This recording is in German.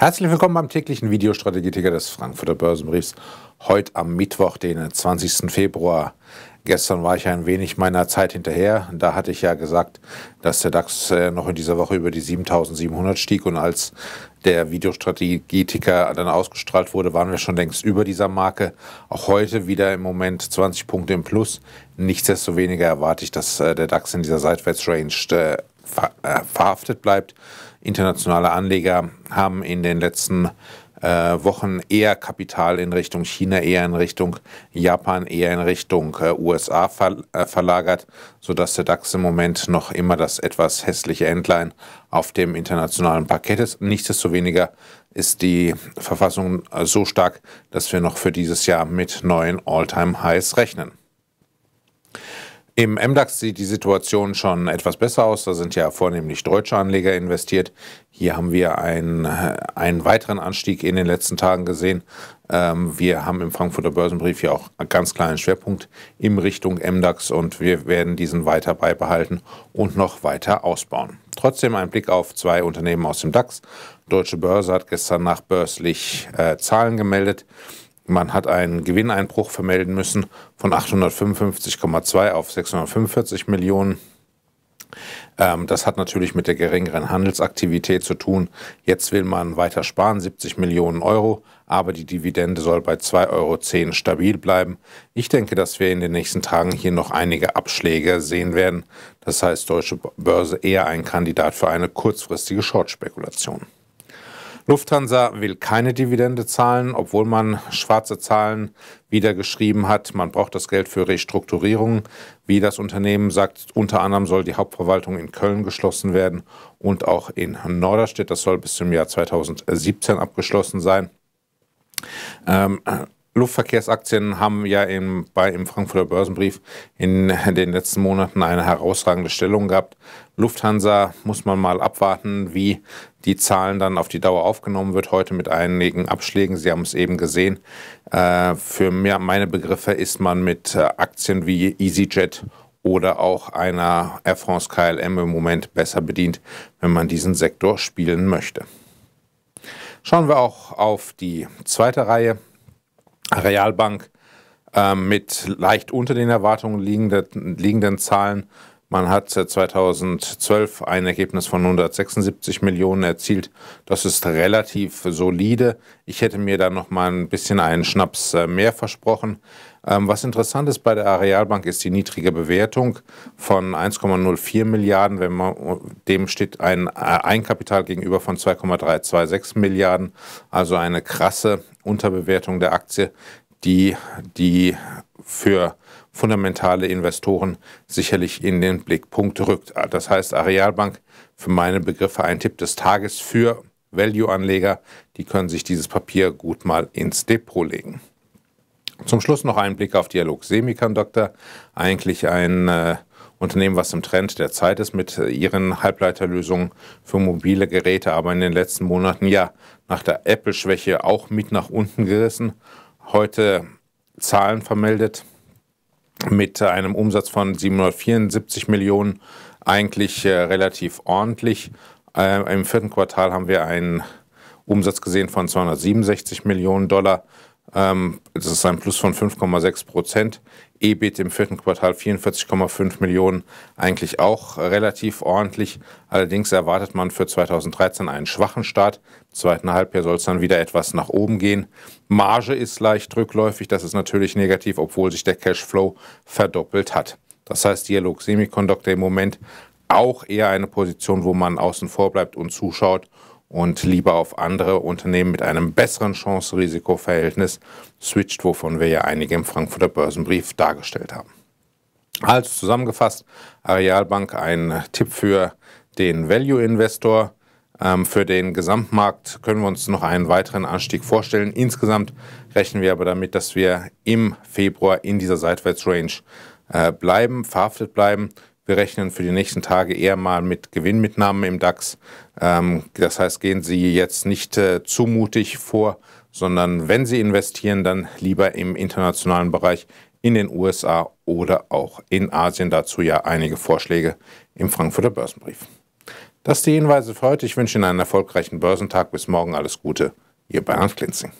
Herzlich willkommen beim täglichen Videostrategieticker des Frankfurter Börsenbriefs. Heute am Mittwoch, den 20. Februar. Gestern war ich ein wenig meiner Zeit hinterher. Da hatte ich ja gesagt, dass der DAX äh, noch in dieser Woche über die 7700 stieg. Und als der Videostrategietiker dann ausgestrahlt wurde, waren wir schon längst über dieser Marke. Auch heute wieder im Moment 20 Punkte im Plus. Nichtsdestoweniger erwarte ich, dass äh, der DAX in dieser Seitwärtsrange äh, äh, verhaftet bleibt. Internationale Anleger haben in den letzten äh, Wochen eher Kapital in Richtung China, eher in Richtung Japan, eher in Richtung äh, USA ver äh, verlagert, sodass der DAX im Moment noch immer das etwas hässliche Endline auf dem internationalen Parkett ist. Nichtsdestoweniger ist die Verfassung so stark, dass wir noch für dieses Jahr mit neuen All-Time-Highs rechnen. Im MDAX sieht die Situation schon etwas besser aus. Da sind ja vornehmlich deutsche Anleger investiert. Hier haben wir einen, einen weiteren Anstieg in den letzten Tagen gesehen. Ähm, wir haben im Frankfurter Börsenbrief ja auch einen ganz kleinen Schwerpunkt in Richtung MDAX und wir werden diesen weiter beibehalten und noch weiter ausbauen. Trotzdem ein Blick auf zwei Unternehmen aus dem DAX. Deutsche Börse hat gestern nach börslich äh, Zahlen gemeldet. Man hat einen Gewinneinbruch vermelden müssen von 855,2 auf 645 Millionen. Ähm, das hat natürlich mit der geringeren Handelsaktivität zu tun. Jetzt will man weiter sparen, 70 Millionen Euro, aber die Dividende soll bei 2,10 Euro stabil bleiben. Ich denke, dass wir in den nächsten Tagen hier noch einige Abschläge sehen werden. Das heißt, deutsche Börse eher ein Kandidat für eine kurzfristige Short-Spekulation. Lufthansa will keine Dividende zahlen, obwohl man schwarze Zahlen wieder geschrieben hat. Man braucht das Geld für Restrukturierungen. Wie das Unternehmen sagt, unter anderem soll die Hauptverwaltung in Köln geschlossen werden und auch in Norderstedt. Das soll bis zum Jahr 2017 abgeschlossen sein. Ähm, Luftverkehrsaktien haben ja im, bei, im Frankfurter Börsenbrief in den letzten Monaten eine herausragende Stellung gehabt. Lufthansa muss man mal abwarten, wie die Zahlen dann auf die Dauer aufgenommen wird. Heute mit einigen Abschlägen, Sie haben es eben gesehen. Äh, für meine Begriffe ist man mit äh, Aktien wie EasyJet oder auch einer Air France KLM im Moment besser bedient, wenn man diesen Sektor spielen möchte. Schauen wir auch auf die zweite Reihe. Realbank äh, mit leicht unter den Erwartungen liegenden, liegenden Zahlen man hat 2012 ein Ergebnis von 176 Millionen erzielt. Das ist relativ solide. Ich hätte mir da noch mal ein bisschen einen Schnaps äh, mehr versprochen. Ähm, was interessant ist bei der Arealbank ist die niedrige Bewertung von 1,04 Milliarden. Wenn man, dem steht ein äh, Einkapital gegenüber von 2,326 Milliarden. Also eine krasse Unterbewertung der Aktie, die, die für fundamentale Investoren sicherlich in den Blickpunkt rückt. Das heißt, Arealbank für meine Begriffe ein Tipp des Tages für Value-Anleger. Die können sich dieses Papier gut mal ins Depot legen. Zum Schluss noch ein Blick auf Dialog Semiconductor. Eigentlich ein äh, Unternehmen, was im Trend der Zeit ist mit ihren Halbleiterlösungen für mobile Geräte, aber in den letzten Monaten ja nach der Apple-Schwäche auch mit nach unten gerissen. Heute Zahlen vermeldet, mit äh, einem Umsatz von 774 Millionen eigentlich äh, relativ ordentlich. Äh, Im vierten Quartal haben wir einen Umsatz gesehen von 267 Millionen Dollar. Ähm, das ist ein Plus von 5,6 Prozent. EBIT im vierten Quartal 44,5 Millionen, eigentlich auch relativ ordentlich. Allerdings erwartet man für 2013 einen schwachen Start. Im zweiten Halbjahr soll es dann wieder etwas nach oben gehen. Marge ist leicht rückläufig, das ist natürlich negativ, obwohl sich der Cashflow verdoppelt hat. Das heißt, Dialog Semiconductor im Moment auch eher eine Position, wo man außen vor bleibt und zuschaut und lieber auf andere Unternehmen mit einem besseren Chance-Risiko-Verhältnis switcht, wovon wir ja einige im Frankfurter Börsenbrief dargestellt haben. Also zusammengefasst, Arealbank ein Tipp für den Value-Investor. Ähm, für den Gesamtmarkt können wir uns noch einen weiteren Anstieg vorstellen. Insgesamt rechnen wir aber damit, dass wir im Februar in dieser Seitwärtsrange äh, bleiben, verhaftet bleiben. Wir rechnen für die nächsten Tage eher mal mit Gewinnmitnahmen im DAX. Ähm, das heißt, gehen Sie jetzt nicht äh, zu mutig vor, sondern wenn Sie investieren, dann lieber im internationalen Bereich in den USA oder auch in Asien. Dazu ja einige Vorschläge im Frankfurter Börsenbrief. Das sind die Hinweise für heute. Ich wünsche Ihnen einen erfolgreichen Börsentag. Bis morgen alles Gute. Ihr Bernhard Klinzing.